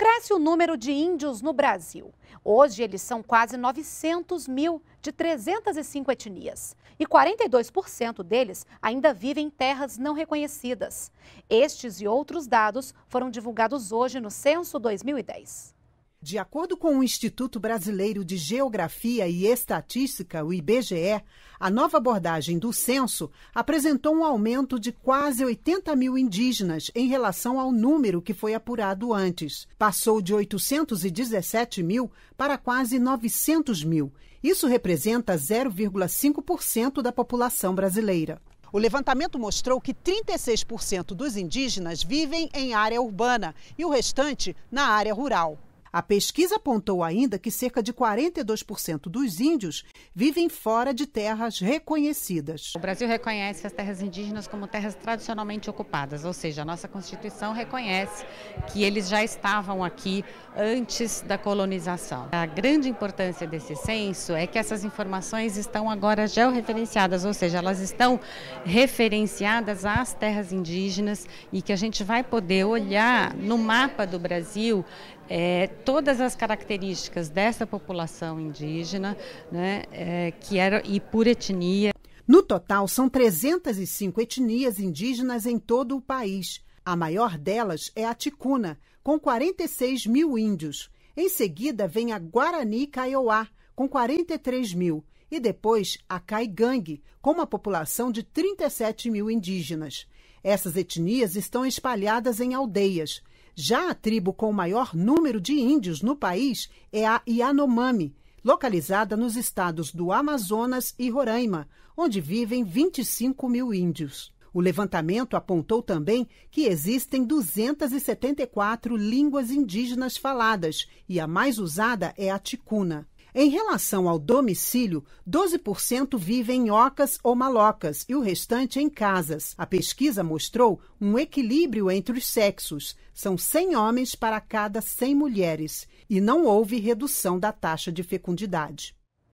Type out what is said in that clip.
cresce o número de índios no Brasil. Hoje, eles são quase 900 mil, de 305 etnias. E 42% deles ainda vivem em terras não reconhecidas. Estes e outros dados foram divulgados hoje no Censo 2010. De acordo com o Instituto Brasileiro de Geografia e Estatística, o IBGE, a nova abordagem do censo apresentou um aumento de quase 80 mil indígenas em relação ao número que foi apurado antes. Passou de 817 mil para quase 900 mil. Isso representa 0,5% da população brasileira. O levantamento mostrou que 36% dos indígenas vivem em área urbana e o restante na área rural. A pesquisa apontou ainda que cerca de 42% dos índios vivem fora de terras reconhecidas. O Brasil reconhece as terras indígenas como terras tradicionalmente ocupadas, ou seja, a nossa Constituição reconhece que eles já estavam aqui antes da colonização. A grande importância desse censo é que essas informações estão agora georreferenciadas, ou seja, elas estão referenciadas às terras indígenas e que a gente vai poder olhar no mapa do Brasil é, todas as características dessa população indígena, né, é, que era e por etnia. No total, são 305 etnias indígenas em todo o país. A maior delas é a Ticuna, com 46 mil índios. Em seguida, vem a Guarani Kaiowá, com 43 mil. E depois a Caigangue, com uma população de 37 mil indígenas. Essas etnias estão espalhadas em aldeias. Já a tribo com o maior número de índios no país é a Yanomami, localizada nos estados do Amazonas e Roraima, onde vivem 25 mil índios. O levantamento apontou também que existem 274 línguas indígenas faladas e a mais usada é a ticuna. Em relação ao domicílio, 12% vivem em ocas ou malocas e o restante em casas. A pesquisa mostrou um equilíbrio entre os sexos. São 100 homens para cada 100 mulheres. E não houve redução da taxa de fecundidade.